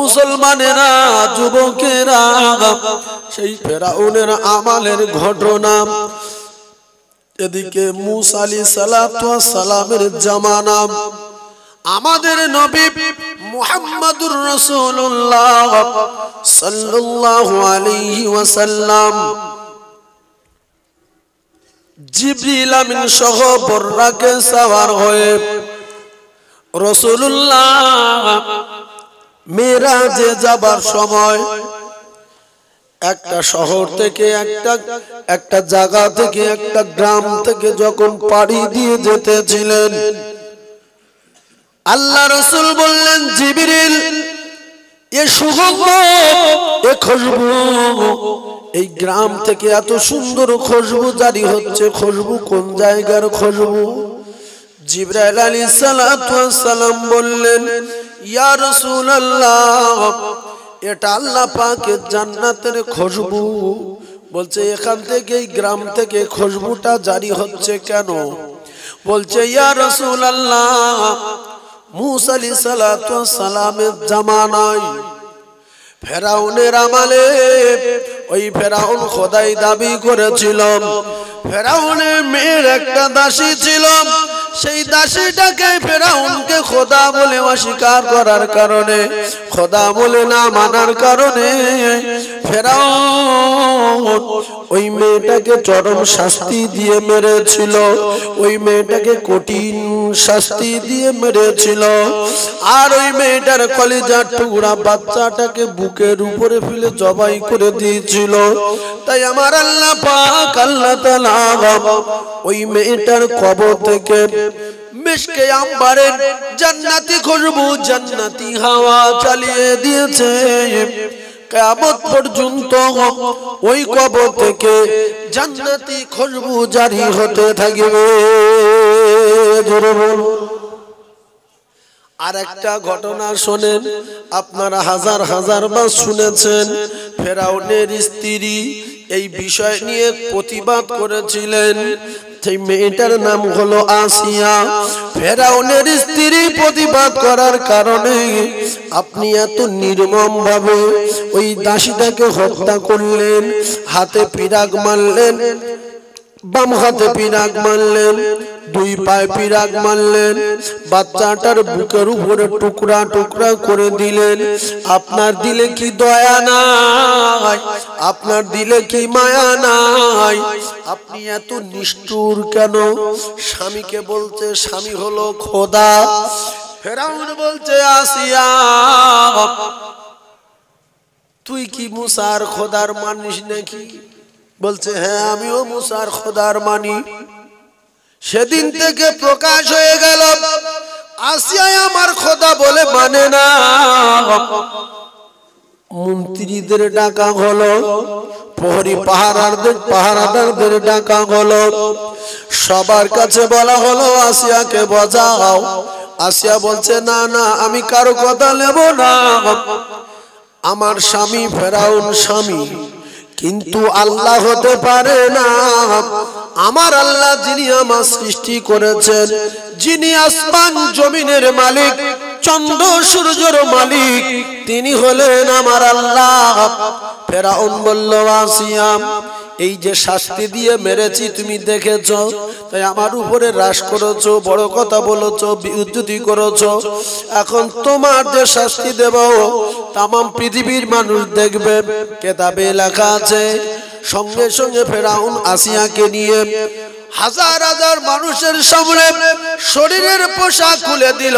মুসলমানেরা যুবকেরা সেই ফেরাউনের আমালের ঘটনা এদিকে মুসালি আলী সালামের জামানা আমাদের নবী মুহাম্মাদুর রাসূলুল্লাহ সাল্লাল্লাহু আলাইহি ওয়াসাল্লাম জিবরিল আমিন সহ বর্রাকে সাওয়ার হয়ে রাসূলুল্লাহ মেয়েরা যে যাবার সময় একটা শহর থেকে একটা একটা জায়গা থেকে একটা গ্রাম থেকে যখন পাড়ি দিয়ে ছিলেন আল্লাহ রসুল বললেন জিবিরিল এ সুগন্ধ এ খুশবু এই গ্রাম থেকে এত সুন্দর খুশবু জারি হচ্ছে খুশবু কোন জায়গার খুশবু জিবরাইল আলী সালাম বললেন ইয়া রাসূলুল্লাহ এটা আল্লাহ পাকের জান্নাতের খুশবু বলছে এখান থেকে গ্রাম থেকে খুশবুটা জারি হচ্ছে কেন বলছে ইয়া আল্লাহ মুসা আলাইহিস সালামের জামানায় ফেরাউনের আমালে ওই ফেরাউন খোদাই দাবি করেছিল ফেরাউনের মেয়ের একটা দাসী ছিল সেই দাসীটাকে ফেরাউনকে খোদা বলে অস্বীকার করার কারণে খোদা বলে না মানার কারণে ফেরাউন ওই মেয়েটাকে চরম শাস্তি দিয়ে মেরেছিল ওই মেয়েটাকে কঠিন শাস্তি দিয়ে মেরেছিল আর ওই মেয়েটার কলেজার টুকরা বাচ্চাটাকে বুক বুকের উপরে ফেলে জবাই করে দিয়েছিল তাই আমার আল্লাহ পাক আল্লাহ তাআলা ওই মেয়েটার কবর থেকে মিশকে আম্বারের জান্নাতি খুশবু জান্নাতি হাওয়া চালিয়ে দিয়েছে কেয়ামত পর্যন্ত ওই কবর থেকে জান্নাতি খুশবু জারি হতে থাকবে জোরে বলুন আর একটা ঘটনা শোনেন আপনারা হাজার হাজার বার শুনেছেন ফেরাউনের স্ত্রী এই বিষয় নিয়ে প্রতিবাদ করেছিলেন সেই মেয়েটার নাম হলো আসিয়া ফেরাউনের স্ত্রী প্রতিবাদ করার কারণে আপনি এত নির্মম ভাবে ওই দাসীটাকে হত্যা করলেন হাতে পিরাগ মারলেন বাম হাতে পিরাগ মানলেন দুই পায়ে পিরাগ মানলেন বাচ্চাটার বুকের উপরে টুকরা টুকরা করে দিলেন আপনার দিলে কি দয়া নাই আপনার দিলে কি মায়া নাই আপনি এত নিষ্ঠুর কেন স্বামীকে বলছে স্বামী হলো খোদা ফেরাউন বলছে আসিয়া তুই কি মুসার খোদার মানিস নাকি বলছে হ্যাঁ আমিও মুসার খোদার মানি সেদিন থেকে প্রকাশ হয়ে গেল আসিয়ায় আমার খোদা বলে মানে না মন্ত্রীদের ডাকা হল পরি পাহারাদের পাহারাদারদের ডাকা হলো সবার কাছে বলা হলো আসিয়াকে বজাও আসিয়া বলছে না না আমি কারো কথা নেব না আমার স্বামী ফেরাউন স্বামী কিন্তু আল্লাহ হতে পারে না আমার আল্লাহ যিনি আমার সৃষ্টি করেছেন যিনি আসমান জমিনের মালিক চন্দ্র সূর্যের মালিক তিনি হলেন আমার আল্লাহ ফেরাউন বলল আসিয়াম এই যে শাস্তি দিয়ে মেরেছি তুমি দেখেছ তাই আমার উপরে হ্রাস করেছ বড় কথা বলেছ বিদ্যুতি করেছ এখন তোমার যে শাস্তি দেব তাম পৃথিবীর মানুষ দেখবে কেতাবে লেখা আছে সঙ্গে সঙ্গে ফেরাউন আসিয়াকে নিয়ে হাজার হাজার মানুষের সামনে শরীরের পোশাক খুলে দিল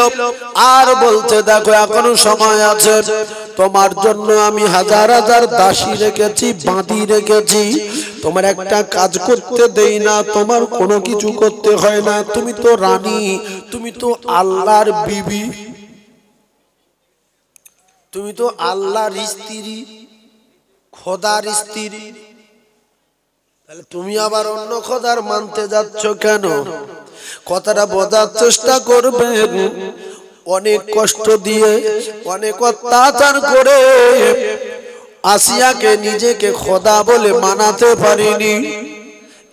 আর বলতে দেখো এখনো সময় আছে তোমার জন্য আমি হাজার হাজার দাসী রেখেছি বাঁধি রেখেছি তোমার একটা কাজ করতে দেই না তোমার কোনো কিছু করতে হয় না তুমি তো রানী তুমি তো আল্লাহর বিবি তুমি তো আল্লাহর স্ত্রী খোদার স্ত্রী তাহলে তুমি আবার অন্য খোদার মানতে যাচ্ছ কেন কথাটা বোঝার চেষ্টা করবে অনেক কষ্ট দিয়ে অনেক অত্যাচার করে আসিয়াকে নিজেকে খোদা বলে মানাতে পারিনি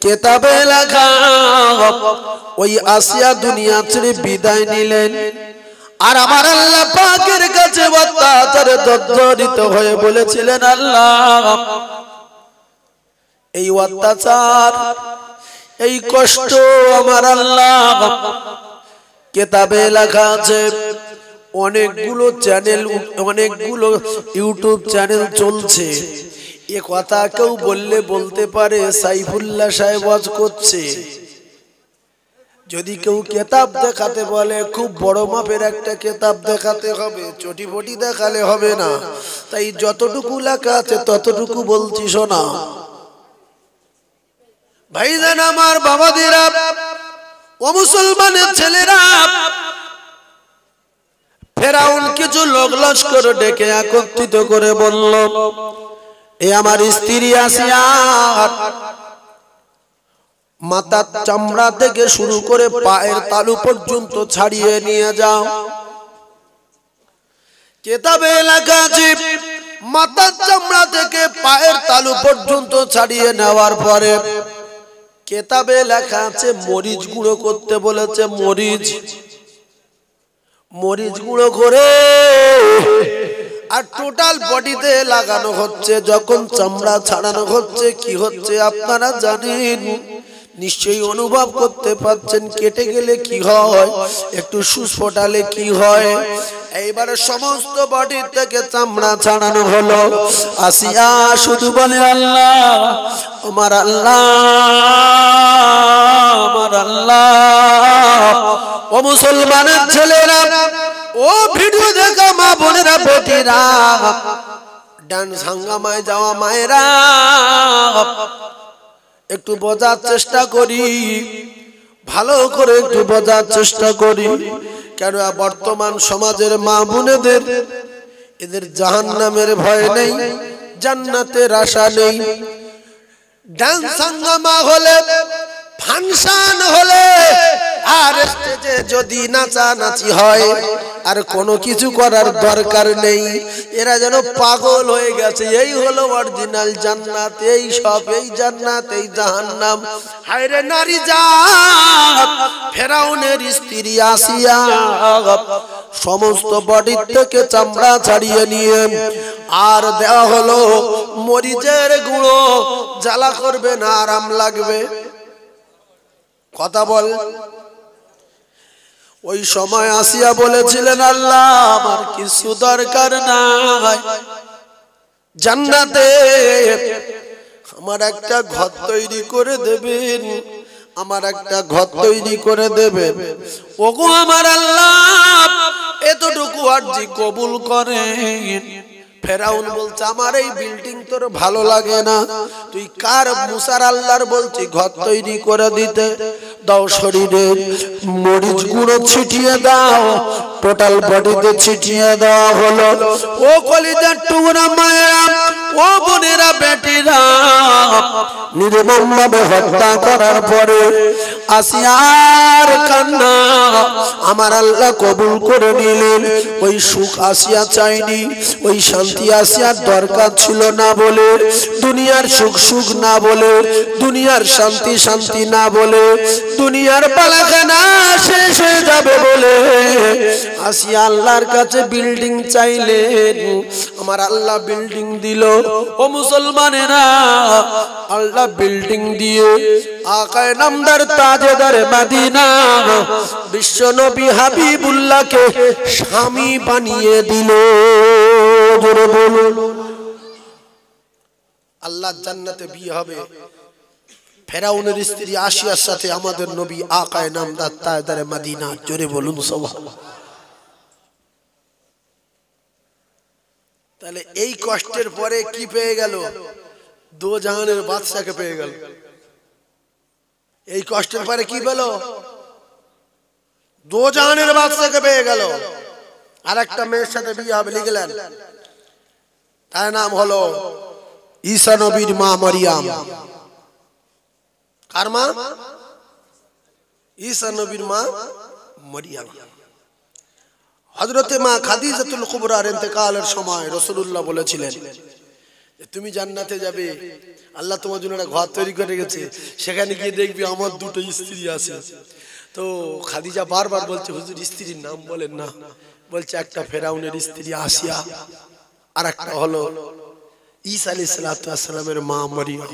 কেতাবে লেখা ওই আসিয়া দুনিয়া ছেড়ে বিদায় নিলেন আর আমার আল্লাহ পাকের কাছে অত্যাচারে দর্দরিত হয়ে বলেছিলেন আল্লাহ এই অত্যাচার এই কষ্ট আমার আল্লাহ কেতাবে লেখা আছে অনেকগুলো চ্যানেল অনেকগুলো ইউটিউব চ্যানেল চলছে এ কথা কেউ বললে বলতে পারে সাইফুল্লাহ সাহেব ওয়াজ করছে যদি কেউ কেতাব দেখাতে বলে খুব বড় মাপের একটা কেতাব দেখাতে হবে চটি ফটি দেখালে হবে না তাই যতটুকু লেখা আছে ততটুকু বলছি শোনা ভাইজান আমার বাবাদের ও মুসলমানের ছেলেরা ফেরাউন কিছু লোক লস্কর ডেকে একত্রিত করে বলল এ আমার স্ত্রী আসিয়া মাথার চামড়া থেকে শুরু করে পায়ের তালু পর্যন্ত ছাড়িয়ে নিয়ে যাও কেতাবে এলাকা মাথার চামড়া থেকে পায়ের তালু পর্যন্ত ছাড়িয়ে নেওয়ার পরে কেতাবে লেখা আছে মরিচ গুঁড়ো করতে বলেছে মরিচ মরিচ গুঁড়ো করে আর টোটাল বডিতে লাগানো হচ্ছে যখন চামড়া ছাড়ানো হচ্ছে কি হচ্ছে আপনারা জানেন নিশ্চয়ই অনুভব করতে পাচ্ছেন কেটে গেলে কি হয় একটু সুস্ফোটালে কি হয় এইবারে সমস্ত বডির থেকে চামড়া ছাড়ানো হলো আসিয়া শুধু বলে আল্লাহ আমার আল্লাহ আমার আল্লাহ ও মুসলমানের ছেলেরা ও ভিডিও দেখা মা বোনেরা বটিরা ডান্স হাঙ্গামায় যাওয়া মায়েরা একটু বোঝার চেষ্টা করি ভালো করে একটু বোঝার চেষ্টা করি কেন বর্তমান সমাজের মা বোনেদের এদের জাহান নামের ভয় নেই জান্নাতের আশা নেই ডান্স হাঙ্গামা হলে ফাংশন হলে আর স্টেজে যদি নাচানাচি হয় আর কোনো কিছু করার দরকার নেই এরা যেন পাগল হয়ে গেছে এই হলো অরিজিনাল জান্নাত এই সব এই জান্নাত এই জাহান্নাম হায়রে নারী জাত ফেরাউনের স্ত্রী আসিয়া সমস্ত বডির থেকে চামড়া ছাড়িয়ে নিয়ে আর দেওয়া হলো মরিচের গুঁড়ো জ্বালা করবে না আরাম লাগবে কথা বল ওই সময় আসিয়া বলেছিলেন আল্লাহ আমার কিছু দরকার নাই জান্নাতে আমার একটা ঘর তৈরি করে দেবেন আমার একটা ঘর তৈরি করে দেবে ওগো আমার আল্লাহ এতটুকু আর জি কবুল করেন ফেরাউন বলছে আমার এই বিল্ডিং তোর ভালো লাগে না তুই কার মুসার আল্লাহর বলছি ঘর তৈরি করে দিতে দাও শরীরে মরিচ গুঁড়ো ছিটিয়ে দাও টোটাল বডিতে ছিটিয়ে দেওয়া হলো ও কলিজার টুকরা মায়া ও বোনেরা বেটিরা নির্মম ভাবে হত্যা করার পরে আসিয়ার কান্না আমার আল্লাহ কবুল করে নিলেন ওই সুখ আসিয়া চাইনি ওই শান্তি আসিয়ার দরকার ছিল না বলে দুনিয়ার সুখ সুখ না বলে দুনিয়ার শান্তি শান্তি না বলে দুনিয়ার পালাখানা আসি আল্লাহর কাছে বিল্ডিং চাইলে আমার আল্লাহ বিল্ডিং দিল ও মুসলমানেরা আল্লাহ বিল্ডিং দিয়ে আকায় নামদার তাজেদার মাদিনা বিশ্ব নবী হাবিবুল্লাহকে স্বামী বানিয়ে দিল আল্লাহ জান্নাতে বিয়ে হবে ফেরাউনের স্ত্রী আসিয়ার সাথে আমাদের নবী আকায় নামদার তাজেদার মাদিনা জোরে বলুন সবাই তাহলে এই কষ্টের পরে কি পেয়ে গেল দো জাহানের বাদশাকে পেয়ে গেল এই কষ্টের পরে কি পেল দো জাহানের বাদশাকে পেয়ে গেল আর একটা মেয়ের সাথে বিয়ে হবে লিখলেন তার নাম হলো ঈশা নবীর মা মারিয়াম কার মা ঈশা নবীর মা মারিয়াম হজরতে মা জাতুল কুবরার এতেকালের সময় রসুল্লাহ বলেছিলেন তুমি জান্নাতে যাবে আল্লাহ তোমার জন্য একটা ঘর তৈরি করে গেছে সেখানে গিয়ে দেখবি আমার দুটো স্ত্রী আছে তো খাদিজা বারবার বলছে হুজুর স্ত্রীর নাম বলেন না বলছে একটা ফেরাউনের স্ত্রী আসিয়া আর একটা হলো ইসা আলি সালাতামের মা মরিয়া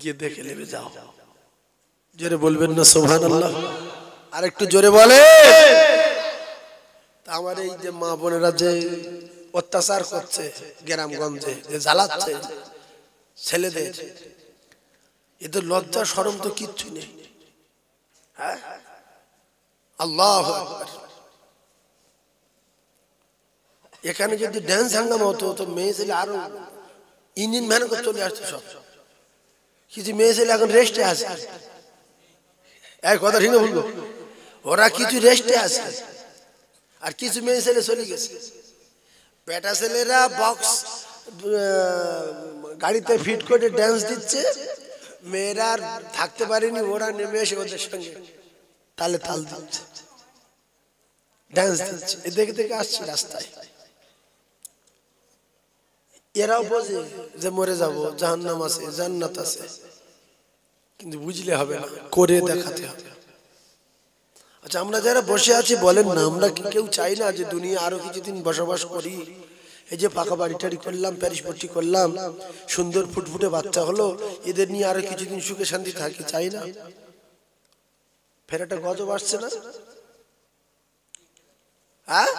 গিয়ে দেখে নেবে যাও জোরে বলবেন না সোভান আল্লাহ আর একটু জোরে বলে তা আমার এই যে মা বোনেরা যে অত্যাচার করছে গ্রামগঞ্জে যে জ্বালাচ্ছে ছেলেদের এদের লজ্জা সরম তো কিচ্ছু নেই হ্যাঁ আল্লাহ এখানে যদি ড্যান্স হাঙ্গামা হতো তো মেয়ে ছেলে আরো ইঞ্জিন ভ্যান করে চলে আসছে সব কিছু মেয়ে ছেলে এখন রেস্টে আছে এক কথা ঠিক বলবো ওরা কিছু রেস্টে আছে আর কিছু মেয়ে ছেলে চলে গেছে বেটা ছেলেরা বক্স গাড়িতে ফিট করে ড্যান্স দিচ্ছে মেয়েরা থাকতে পারেনি ওরা নেমে এসে ওদের সঙ্গে তালে তাল দিচ্ছে ড্যান্স দিচ্ছে এ দেখে দেখে আসছে রাস্তায় এরাও বোঝে যে মরে যাবো জাহান্নাম আছে জান্নাত আছে কিন্তু বুঝলে হবে না করে দেখাতে হবে আচ্ছা আমরা যারা বসে আছি বলেন না আমরা কেউ চাই না যে দুনিয়া আরো কিছুদিন বসবাস করি এই যে পাকা বাড়ি টাড়ি করলাম প্যারিস পট্টি করলাম সুন্দর ফুটফুটে বাচ্চা হলো এদের নিয়ে আরো কিছুদিন সুখে শান্তি থাকি চাই না ফেরাটা গজব আসছে না হ্যাঁ?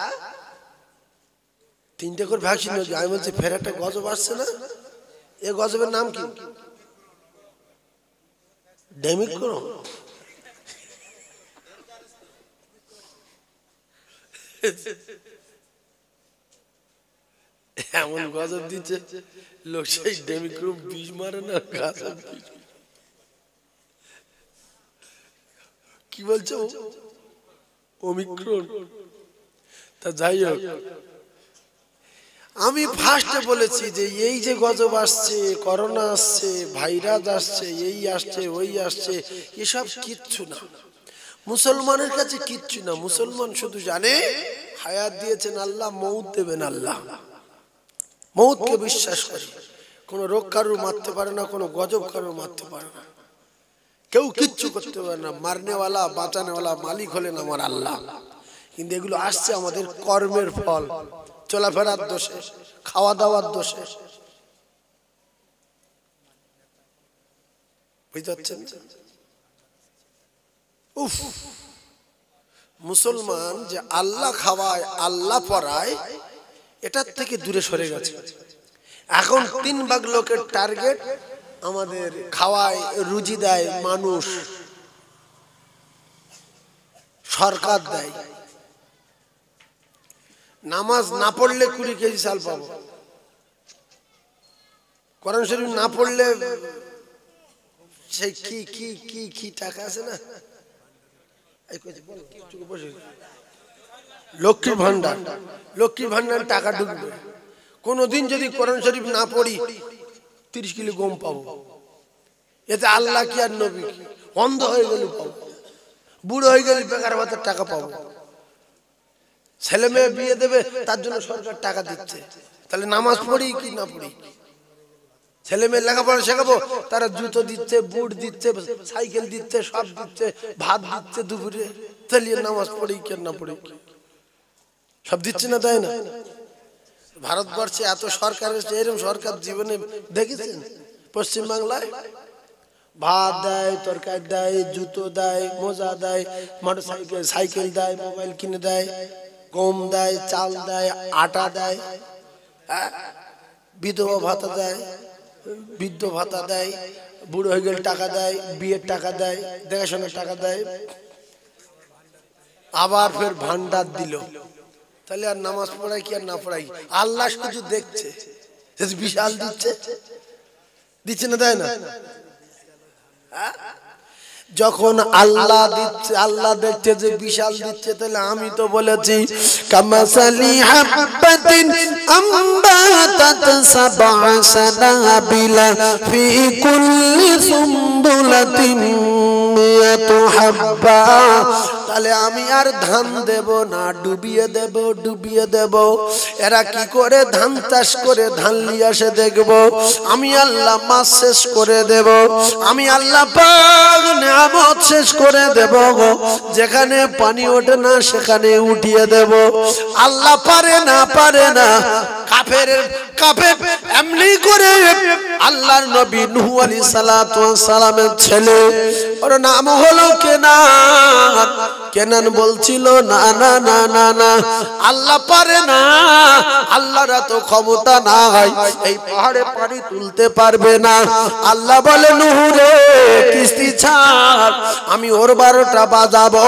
তিনটে করে ভ্যাকসিন আমি বলছি ফেরাটা গজব আসছে না এ গজবের নাম কি ডেমিক করো এমন গজব দিচ্ছে লোক সেই ডেমিক্রুম বিষ মারে না গাছের কি বলছো ওমিক্রন তা যাই হোক আমি ফার্স্টে বলেছি যে এই যে গজব আসছে করোনা আসছে ভাইরাস আসছে এই আসছে ওই আসছে এসব কিচ্ছু না মুসলমানের কাছে কিচ্ছু না মুসলমান শুধু জানে হায়াত দিয়েছেন আল্লাহ মৌত দেবেন আল্লাহ মৌতকে বিশ্বাস করে কোনো রোগ কারু মারতে পারে না কোনো গজব কারু মারতে পারে না কেউ কিচ্ছু করতে পারে না মারনেওয়ালা বাঁচানেওয়ালা মালিক হলেন আমার আল্লাহ কিন্তু এগুলো আসছে আমাদের কর্মের ফল চলাফেরার দোষে খাওয়া দাওয়ার দোষে বুঝতে পারছেন উফ মুসলমান যে আল্লাহ খাওয়ায় আল্লাহ পড়ায় এটার থেকে দূরে সরে গেছে এখন তিন ভাগ লোকের টার্গেট আমাদের খাওয়ায় রুজি দেয় মানুষ সরকার দেয় নামাজ না পড়লে কুড়ি কেজি চাল পাব করম শরীফ না পড়লে সেই কি কি কি কি টাকা আছে না লক্ষ্মীর ভান্ডার লক্ষ্মীর ভান্ডার টাকা ঢুকবে কোনোদিন যদি কোরআন শরীফ না পড়ি তিরিশ কিলো গম পাবো এতে আল্লাহ কি আর নবী অন্ধ হয়ে গেলে পাবো বুড়ো হয়ে গেলে বেকার ভাতার টাকা পাবো ছেলে মেয়ে বিয়ে দেবে তার জন্য সরকার টাকা দিচ্ছে তাহলে নামাজ পড়ি কি না পড়ি ছেলে মেয়ে লেখাপড়া শেখাবো তারা জুতো দিচ্ছে বুট দিচ্ছে সাইকেল দিচ্ছে সব দিচ্ছে ভাত দিচ্ছে দুপুরে তেলিয়ে নামাজ পড়ি কেন না পড়ি সব দিচ্ছে না তাই না ভারতবর্ষে এত সরকার এরকম সরকার জীবনে দেখেছেন পশ্চিমবাংলায় ভাত দেয় তরকারি দেয় জুতো দেয় মোজা দেয় মোটর সাইকেল সাইকেল দেয় মোবাইল কিনে দেয় গম দেয় চাল দেয় আটা দেয় হ্যাঁ? বিধবা ভাতা দেয় বৃদ্ধ ভাতা দেয় বুড়ো হয়ে গেলে টাকা দেয় বিয়ের টাকা দেয় দেখাশোনার টাকা দেয় আবার ফের ভান্ডার দিল তাহলে আর নামাজ পড়াই কি আর না পড়াই আল্লাহ কিছু দেখছে বিশাল দিচ্ছে দিচ্ছে না দেয় না হ্যাঁ? যখন আল্লাহ দিচ্ছে আল্লাহ দেখছে যে বিশাল দিচ্ছে তাহলে আমি তো বলেছি কামাসালি হাব্বাতিন আমবাতাত সাবআ সানাবিলা ফি কুল্লি হাব্বা তাহলে আমি আর ধান দেব না ডুবিয়ে দেব ডুবিয়ে দেব এরা কি করে ধান চাষ করে ধান নিয়ে আসে দেখব আমি আল্লাহ মাছ শেষ করে দেব আমি আল্লাহ নামত শেষ করে দেব গো যেখানে পানি ওঠে না সেখানে উঠিয়ে দেব আল্লাহ পারে না পারে না কাফের কাফে এমনি করে আল্লাহর নবী নুহু আলী সালামের ছেলে ওর নাম হলো কেনা কেনান বলছিল না না না না না আল্লাহ পারে না আল্লাহর তো ক্ষমতা নাই এই পাহাড়ে পানি তুলতে পারবে না আল্লাহ বলে নুহুরে কিস্তি ছাড় আমি ওর বারোটা বাজাবো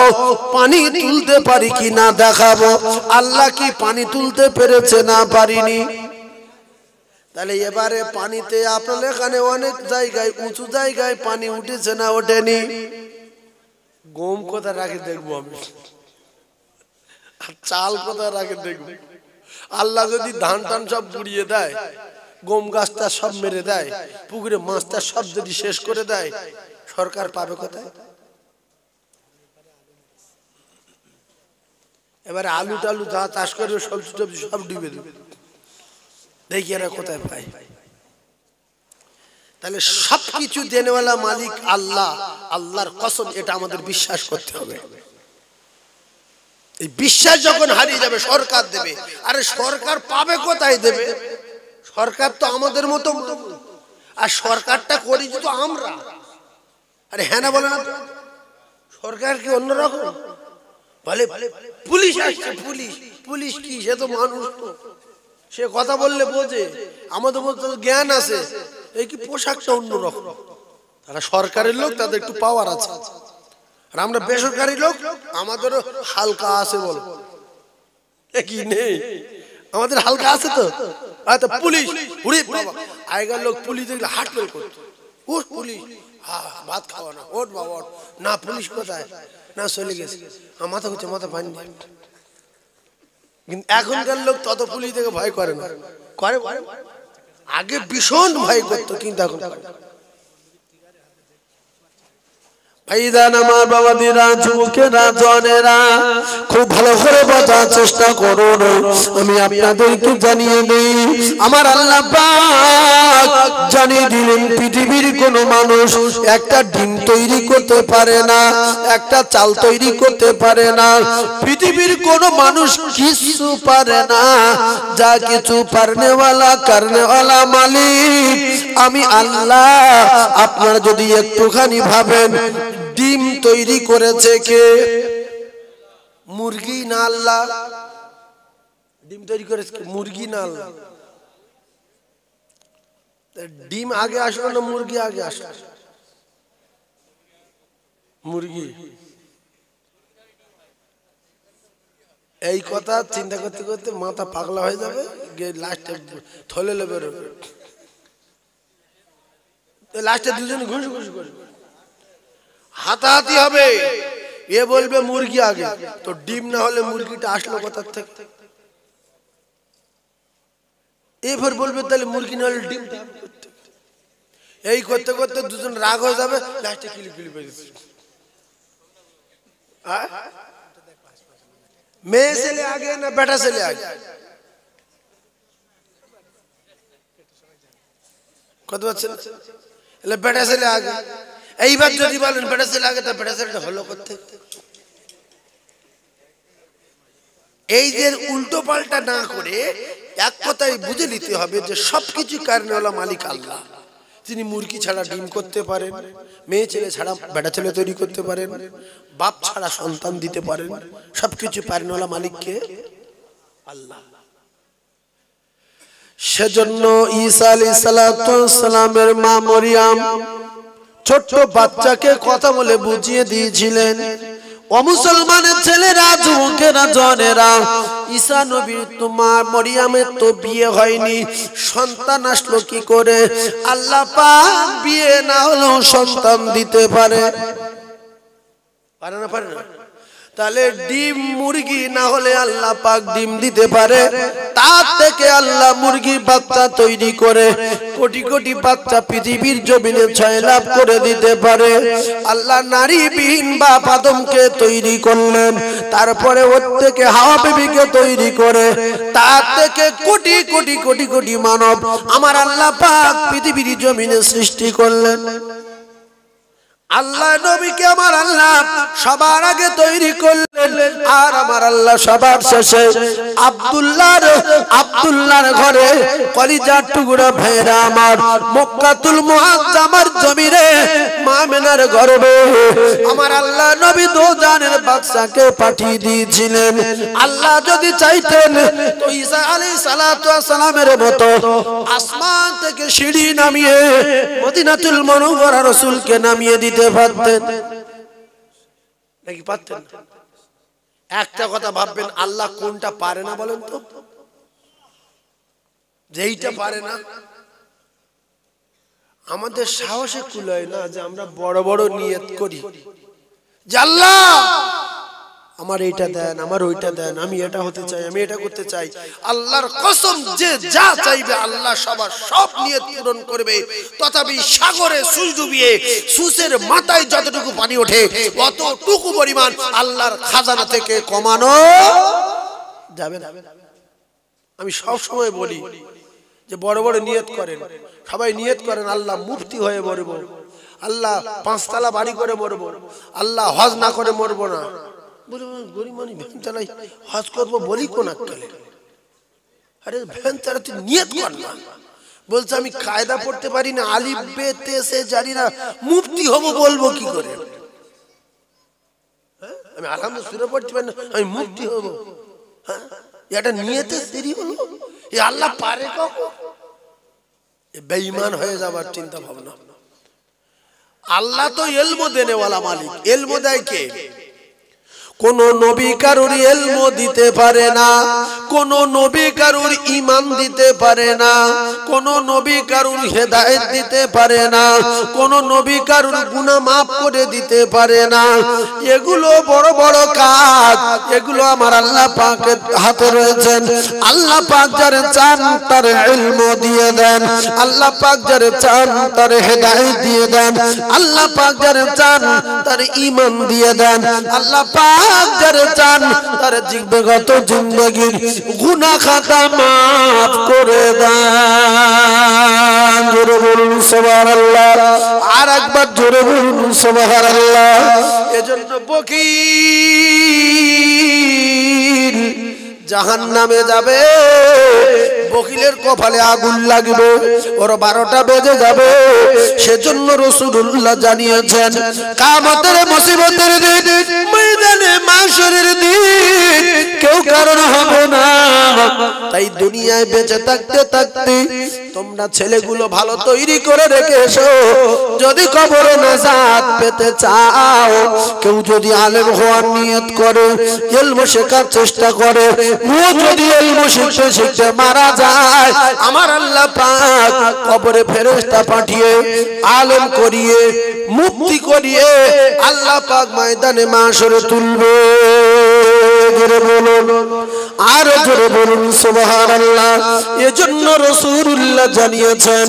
পানি তুলতে পারি কি না দেখাবো আল্লাহ কি পানি তুলতে পেরেছে না পারিনি তাহলে এবারে পানিতে আপনার এখানে অনেক জায়গায় উঁচু জায়গায় পানি উঠেছে না ওঠেনি গম কোথায় রাখে দেখবো আমি আর চাল কোথায় রাখে দেখবো আল্লাহ যদি ধান টান সব পুড়িয়ে দেয় গম গাছটা সব মেরে দেয় পুকুরে মাছটা সব যদি শেষ করে দেয় সরকার পাবে কোথায় এবারে আলু টালু যা চাষ করবে সবজি টবজি সব ডুবে দেবে দেখি এরা কোথায় পায় তাহলে সব কিছু দেনেওয়ালা মালিক আল্লাহ আল্লাহর কসম এটা আমাদের বিশ্বাস করতে হবে এই বিশ্বাস যখন হারিয়ে যাবে সরকার দেবে আরে সরকার পাবে কোথায় দেবে সরকার তো আমাদের মতো আর সরকারটা করি তো আমরা আরে হ্যাঁ না বলে না সরকার কি অন্যরকম বলে পুলিশ আসছে পুলিশ পুলিশ কি সে তো মানুষ তো সে কথা বললে বোঝে আমাদের মতো জ্ঞান আছে এই কি পোশাকটা অন্যরকম তারা সরকারের লোক তাদের একটু পাওয়ার আছে আর আমরা বেসরকারি লোক আমাদেরও হালকা আছে বল কি নেই আমাদের হালকা আছে তো আচ্ছা পুলিশ উড়ে বাবা আগেকার লোক পুলিশ দেখলে হাট করে করতো ওঠ পুলিশ হা ভাত খাওয়া না ওঠ বাবা ওঠ না পুলিশ কোথায় না চলে গেছে মাথা হচ্ছে মাথা পানি কিন্তু এখনকার লোক তত পুলিশ দেখে ভয় করে না করে আগে ভীষণ ভয় করতো কিন্তু এখন ভাইদান আমার বাবা দিরা যুবকেরা জনেরা খুব ভালো করে বাজার চেষ্টা করুন আমি আপনাদেরকে জানিয়ে দিই আমার আল্লাহ পাক জানিয়ে দিলেন পৃথিবীর কোন মানুষ একটা ডিম তৈরি করতে পারে না একটা চাল তৈরি করতে পারে না পৃথিবীর কোন মানুষ কিছু পারে না যা কিছু পারনেওয়ালা কারণেওয়ালা মালিক আমি আল্লাহ আপনারা যদি একটুখানি ভাবেন ডিম তৈরি করেছে কে মুরগি না আল্লাহ ডিম তৈরি করেছে মুরগি না আল্লাহ ডিম আগে আসলো না মুরগি আগে আসলো মুরগি এই কথা চিন্তা করতে করতে মাথা পাগলা হয়ে যাবে গিয়ে লাস্টে থলে বেরোবে লাস্টে দুজন ঘুষ ঘুষ ঘুষ হাতাহাতি হবে এ বলবে মুরগি আগে তো ডিম না হলে মুরগিটা আসলো কোথার থেকে এরপর বলবে তাহলে মুরগি না হলে ডিম এই করতে করতে দুজন রাগ হয়ে যাবে হ্যাঁ? মেয়ে ছেলে আগে না বেটা ছেলে আগে কত পাচ্ছেন বেটা ছেলে আগে এইবার যদি বলেন পেটা আগে তা পেটা হলো করতে এই যে উল্টো পাল্টা না করে এক কথাই বুঝে নিতে হবে যে সবকিছু কারণে হলো মালিক আল্লাহ তিনি মুরগি ছাড়া ডিম করতে পারেন মেয়ে ছেলে ছাড়া বেটা ছেলে তৈরি করতে পারেন বাপ ছাড়া সন্তান দিতে পারেন সবকিছু পারেন ওলা মালিককে আল্লাহ সেজন্য ঈসা আলাইহিস সালামের মা মরিয়াম ছোট্ট বাচ্চাকে কথা বলে বুঝিয়ে দিয়েছিলেন অমুসলমানের ছেলেরা যুবকেরা জনেরা ঈশা নবীর তোমার মরিয়ামের তো বিয়ে হয়নি সন্তান আসলো কি করে আল্লাহ পাক বিয়ে না হলেও সন্তান দিতে পারে পারে না পারে না তাহলে ডিম মুরগি না হলে আল্লাহ পাক ডিম দিতে পারে তার থেকে আল্লাহ মুরগি বাচ্চা তৈরি করে কোটি কোটি বাচ্চা পৃথিবীর জমিনে ছয় লাভ করে দিতে পারে আল্লাহ নারীবিহীন বা পাদমকে তৈরি করলেন তারপরে ওর থেকে হাওয়া বিবিকে তৈরি করে তার থেকে কোটি কোটি কোটি কোটি মানব আমার আল্লাহ পাক পৃথিবীর জমিনে সৃষ্টি করলেন আল্লাহ নবীকে আমার আল্লাহ সবার আগে তৈরি করলেন আর আমার আল্লাহ সবার শেষে আব্দুল্লাহর আব্দুল্লাহর ঘরে কলিজার টুকরা ভেড়া আমার মক্কাতুল মুআজ্জামার জমিরে মামেনার গর্বে আমার আল্লাহ নবী তো দোজানের বাক্সাকে পাঠিয়ে দিয়েছিলেন আল্লাহ যদি চাইতেন তো ঈসা আলাইহিস সালাতু সালামের মতো আসমান থেকে সিঁড়ি নামিয়ে মদিনাতুল মুনাওয়ারা রাসূলকে নামিয়ে দিতেন দিতে পারতেন নাকি পারতেন একটা কথা ভাববেন আল্লাহ কোনটা পারে না বলেন তো যেইটা পারে না আমাদের সাহসে কুলায় না যে আমরা বড় বড় নিয়ত করি জাল্লা আমার এইটা দেন আমার ওইটা দেন আমি এটা হতে চাই আমি এটা করতে চাই আল্লাহর কসম যে যা চাইবে আল্লাহ সবার সব নিয়ে পূরণ করবে তথাপি সাগরে সুই ডুবিয়ে সুসের মাথায় যতটুকু পানি ওঠে অতটুকু পরিমাণ আল্লাহর খাজানা থেকে কমানো যাবে না আমি সব সময় বলি যে বড় বড় নিয়ত করেন সবাই নিয়ত করেন আল্লাহ মুফতি হয়ে মরব আল্লাহ পাঁচতলা বাড়ি করে মরব আল্লাহ হজ না করে মরবো না আমি কায়দা পড়তে পারি না আলি পেতে সে জানি না মুক্তি হবো বলবো কি করে হ্যাঁ, আমি আরামে সুরে পড়তে পারি না আমি মুক্তি হব হ্যাঁ, এটা নিয়েতে দেরি হলো আল্লাহ পারে কখন বেঈমান হয়ে যাবার চিন্তা ভাবনা আল্লাহ তো এলমো দেনে মালিক এলমো দেয় কে কোন নবী কারুর এলমো দিতে পারে না কোন নবী কারুর ইমান দিতে পারে না কোন নবী কারুর হেদায়ত দিতে পারে না কোন নবী কারুর গুণা মাফ করে দিতে পারে না এগুলো বড় বড় কাজ এগুলো আমার আল্লাহ পাকের হাতে রয়েছেন আল্লাহ পাক যারে চান তার ইলম দিয়ে দেন আল্লাহ পাক যারে চান তার হেদায়ত দিয়ে দেন আল্লাহ পাক যারে চান তার ইমান দিয়ে দেন আল্লাহ পাক যারে চান তার জীবগত জিন্দগির গুনা খাতা মাফ করে দেন জোরে বলুন সবার আল্লাহ আর একবার জোরে বলুন সবার আল্লাহ এজন্য বকি জাহান নামে যাবে বকিলের কপালে আগুন লাগবে ওর বারোটা বেজে যাবে সেজন্য রসুল্লাহ জানিয়েছেন কামতের মুসিবতের দিন ময়দানে দিন কেউ কারণ হবে না তাই দুনিয়ায় বেঁচে থাকতে থাকতে তোমরা ছেলেগুলো ভালো তৈরি করে রেখে এসো যদি কবরে নাজাদ পেতে চাও কেউ যদি আলেম হওয়ার নিয়ত করে শেখার চেষ্টা করে যদি এলমো শিখতে শিখতে মারা যায় আমার আল্লাহ পাক কবরে ফেরেশতা পাঠিয়ে আলম করিয়ে মুক্তি করিয়ে আল্লাহ পাক ময়দানে মাসরে তুলবে জোরে বলুন আর জোরে বলুন সুবহানাল্লাহ এজন্য রাসূলুল্লাহ জানিয়েছেন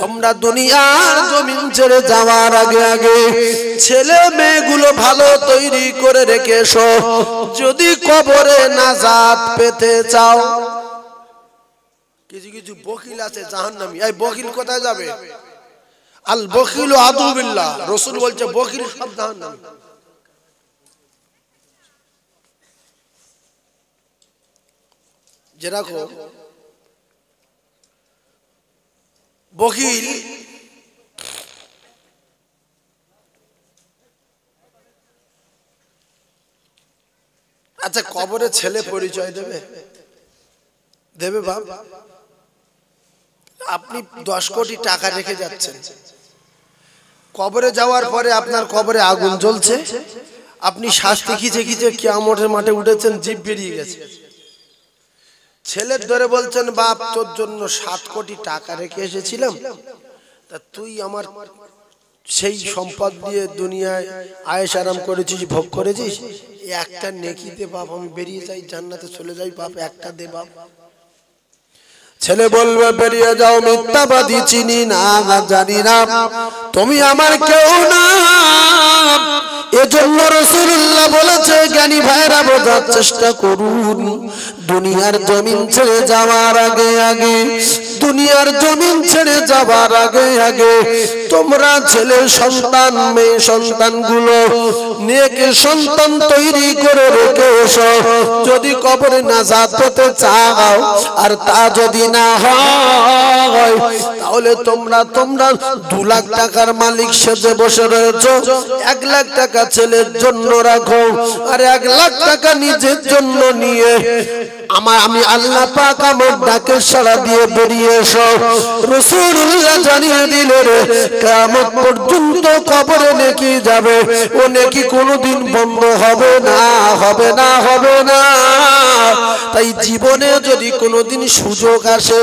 তোমরা দুনিয়ার জমিন ছেড়ে যাওয়ার আগে আগে ছেলে মেয়েগুলো ভালো তৈরি করে রেখে এসো যদি কবরে নাজাত পেতে চাও কিছু কিছু বকিল আছে জাহান্নামি এই বকিল কোথায় যাবে আল বকিল আদুবিল্লাহ রসুল বলছে বকিল সব জাহান্নামি যেরকম বকিল আচ্ছা কবরে ছেলে পরিচয় দেবে দেবে বাবা আপনি দশ কোটি টাকা রেখে যাচ্ছেন কবরে যাওয়ার পরে আপনার কবরে আগুন জ্বলছে আপনি শাস্তি খিচে খিচে কেয়ামটের মাঠে উঠেছেন জীব বেরিয়ে গেছে ছেলের ধরে বলছেন বাপ তোর জন্য সাত কোটি টাকা রেখে এসেছিলাম তা তুই আমার সেই সম্পদ দিয়ে দুনিয়ায় আয়েস আরাম করেছিস ভোগ করেছিস একটা নেকিতে বাপ আমি বেরিয়ে যাই জান্নাতে চলে যাই বাপ একটা দে বাপ ছেলে বলবে বেরিয়ে যাও মিথ্যাবাদী চিনি না জানি না তুমি আমার কেউ না এজন্য রসুল্লাহ বলেছে জ্ঞানী ভাইরা বোঝার চেষ্টা করুন দুনিয়ার জমিন ছেড়ে যাওয়ার আগে আগে দুনিয়ার জমিন ছেড়ে যাওয়ার আগে আগে তোমরা ছেলে সন্তান মেয়ে সন্তানগুলো নেকে সন্তান তৈরি করে রেখে এসো যদি কবরে না যাতে চাও আর তা যদি না হয় তাহলে তোমরা তোমরা দু লাখ টাকার মালিক সেজে বসে রয়েছ এক লাখ টাকা ছেলের জন্য রাখো আর এক লাখ টাকা নিজের জন্য নিয়ে আমার আমি আল্লাহ পাক আমার ডাকে সাড়া দিয়ে বেরিয়ে এসো রসুল্লাহ জানিয়ে দিলে রে কেমন পর্যন্ত কবরে নেকি যাবে ও নেকি কোনোদিন বন্ধ হবে না হবে না হবে না তাই জীবনে যদি কোনোদিন সুযোগ আসে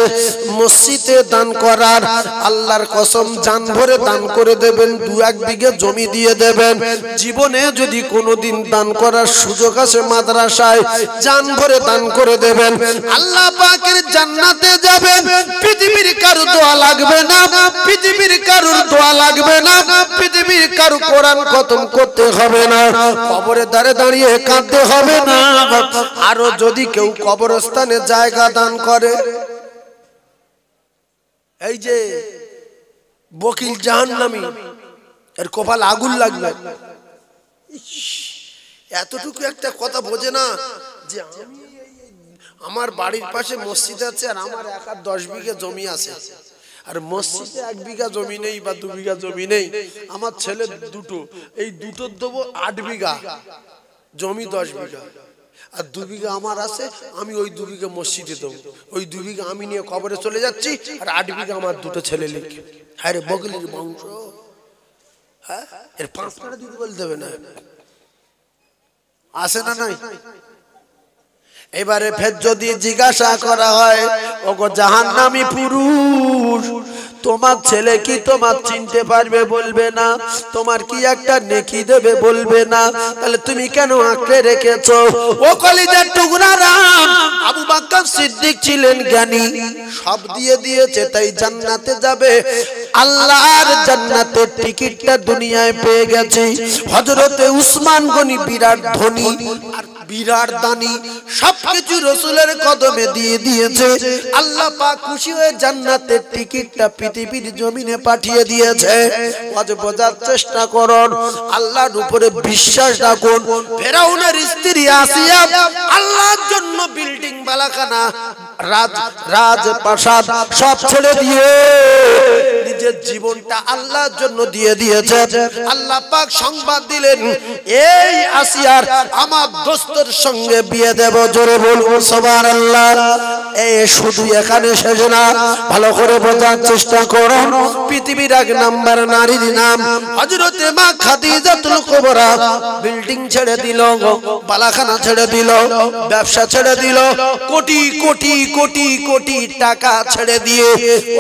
মসজিদে দান করার আল্লাহর কসম জান ভরে দান করে দেবেন দু এক বিঘে জমি দিয়ে দেবেন জীবনে যদি কোনোদিন দান করার সুযোগ আসে মাদ্রাসায় জান ভরে দান করে করে দেবেন আল্লাহ পাকের জান্নাতে যাবেন পৃথিবীর কারো দোয়া লাগবে না পৃথিবীর কারো দোয়া লাগবে না পৃথিবীর কারো কোরআন খতম করতে হবে না কবরের ধারে দাঁড়িয়ে কাঁদতে হবে না আর যদি কেউ কবরস্থানে জায়গা দান করে এই যে বকিল জাহান্নামি এর কপাল আগুন লাগলো এতটুকু একটা কথা বোঝে না যে আমি আমার বাড়ির পাশে মসজিদ আছে আর আমার এক আর দশ বিঘা জমি আছে আর মসজিদে এক বিঘা জমি নেই বা দু বিঘা জমি নেই আমার ছেলে দুটো এই দুটোর দেবো আট বিঘা জমি দশ বিঘা আর দু বিঘা আমার আছে আমি ওই দু বিঘা মসজিদে দেবো ওই দু বিঘা আমি নিয়ে কবরে চলে যাচ্ছি আর আট বিঘা আমার দুটো ছেলে লিখে হ্যাঁ রে বগলির বংশ হ্যাঁ এর পাঁচ টাকা দুটো বলে দেবে না আসে না নাই এবারে ফের যদি জিজ্ঞাসা করা হয় ওগো জাহান নামি পুরুষ তোমার ছেলে কি তোমার চিনতে পারবে বলবে না তোমার কি একটা নেকি দেবে বলবে না তাহলে তুমি কেন আঁকড়ে রেখেছ ও কলিজার টুকরা রাম আবু বাক্কার সিদ্দিক ছিলেন জ্ঞানী সব দিয়ে দিয়েছে তাই জান্নাতে যাবে আল্লাহর জান্নাতের টিকিটটা দুনিয়ায় পেয়ে গেছে হযরতে উসমান গনি বিরাট ধনী আর বিরাট দানি সবকিছু রসুলের কদমে দিয়ে দিয়েছে আল্লাহ পা খুশি হয়ে জান্নাতের টিকিটটা পৃথিবীর জমিনে পাঠিয়ে দিয়েছে আজ বোঝার চেষ্টা করুন আল্লাহর উপরে বিশ্বাস রাখুন ফেরাউনের স্ত্রী আসিয়া আল্লাহর জন্য বিল্ডিং বালাখানা রাজ রাজ প্রাসাদ সব ছেড়ে দিয়ে নিজের জীবনটা আল্লাহর জন্য দিয়ে দিয়েছে আল্লাহ পাক সংবাদ দিলেন এই আসিয়ার আমার দোস্তর সঙ্গে বিয়ে দেব জোরে বলবো সবার আল্লাহ এই শুধু এখানে শেষ না ভালো করে বোঝার চেষ্টা করো পৃথিবীর এক নাম্বার নারীর নাম হজরতে মা খাদিজাতুল কুবরা বিল্ডিং ছেড়ে দিল পালাখানা ছেড়ে দিল ব্যবসা ছেড়ে দিল কোটি কোটি কোটি কোটি টাকা ছেড়ে দিয়ে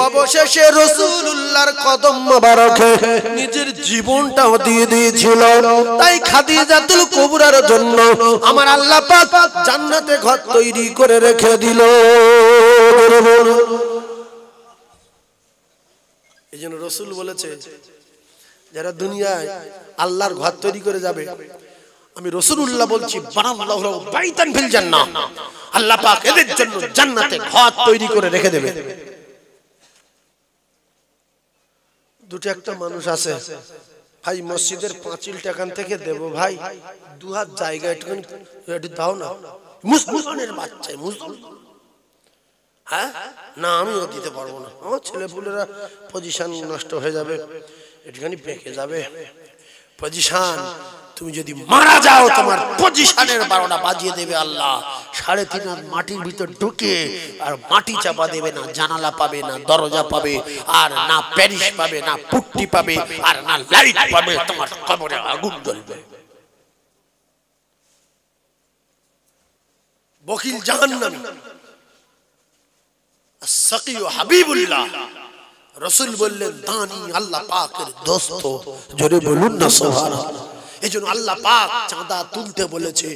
অবশেষে রসুল্লাহ আল্লাহর কদম মোবারকে নিজের জীবনটাও দিয়ে দিয়েছিল তাই খাদিজাতুল কুবরার জন্য আমার আল্লাহ পাক জান্নাতে ঘর তৈরি করে রেখে দিল এই রাসূল বলেছে যারা দুনিয়ায় আল্লাহর ঘর তৈরি করে যাবে আমি রাসূলুল্লাহ বলছি বানাল্লাহু লাহু বাইতান ফিল জান্নাহ আল্লাহ পাক এদের জন্য জান্নাতে ঘর তৈরি করে রেখে দেবে দুটো একটা মানুষ আছে ভাই মসজিদের পাঁচিল টাকান থেকে দেব ভাই দু হাত জায়গা একটুখানি দাও না মুসলমানের বাচ্চা মুসলমান হ্যাঁ না আমিও দিতে পারবো না আমার ছেলে পুলেরা পজিশান নষ্ট হয়ে যাবে একটুখানি পেকে যাবে পজিশান তুমি যদি মারা যাও তোমার পজিশানের বারোটা বাজিয়ে দেবে আল্লাহ সাড়ে তিন হাত মাটির ভিতর ঢুকে আর মাটি চাপা দেবে না জানালা পাবে না দরজা পাবে আর না প্যারিস পাবে না পুট্টি পাবে আর না লাইট পাবে তোমার কবরে আগুন জ্বলবে বকিল জাহান্নামী সাকি ও হাবিবুল্লাহ রসুল বললেন দানি আল্লাহ পাকের দোস্ত জোরে বলুন না সুবহানাল্লাহ এজন্য আল্লাহ পাক চাঁদা তুলতে বলেছে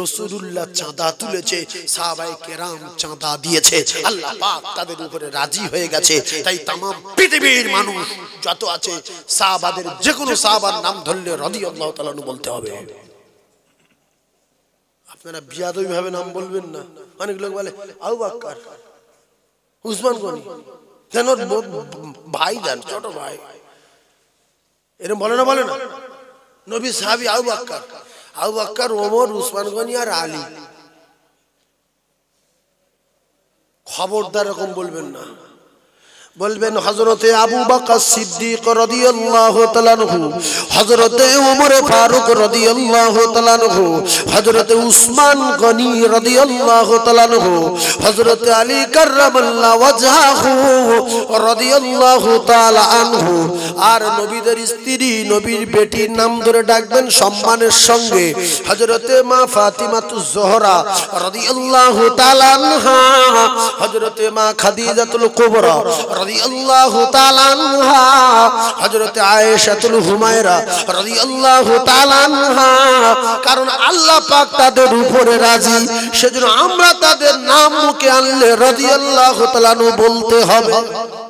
রসুল্লাহ চাঁদা তুলেছে সাহাবাই কেরাম চাঁদা দিয়েছে আল্লাহ পাক তাদের উপরে রাজি হয়ে গেছে তাই তাম পৃথিবীর মানুষ যত আছে সাহাবাদের যে কোনো সাহাবার নাম ধরলে রদি আল্লাহ তালানু বলতে হবে আপনারা বিয়াদবি ভাবে নাম বলবেন না অনেক লোক বলে আউ বাক্কার উসমান গনি কেন ভাই যান ছোট ভাই এরম বলে না বলে না নবী সাহাবি আউ আক্কার আউ আক্কার ওমর উসমান গনি আর আলী খবরদার এরকম বলবেন না বলবেন হজরতে আবু বাকা সিদ্দিক রদিয়াল্লাহু তাআলাহু হজরতে উমরে ফারুক রদিয়াল্লাহু তাআলাহু হজরতে উসমান গনি রদিয়াল্লাহু তাআলাহু হযরতে আলী কাররামাল্লাহ ওয়াজহাহু রদিয়াল্লাহু তাআলা আনহু আর নবীদের স্ত্রী নবীর বেটির নাম ধরে ডাকবেন সম্মানের সঙ্গে হযরতে মা ফাতিমাতুজ জোহরা রদি আল্লাহ আনহা হযরতে মা খাদিজাতুল কুবরা কারণ আল্লাহ পাক তাদের উপরে রাজি সেজন্য আমরা তাদের নাম মুখে আনলে রাজি আল্লাহ বলতে হবে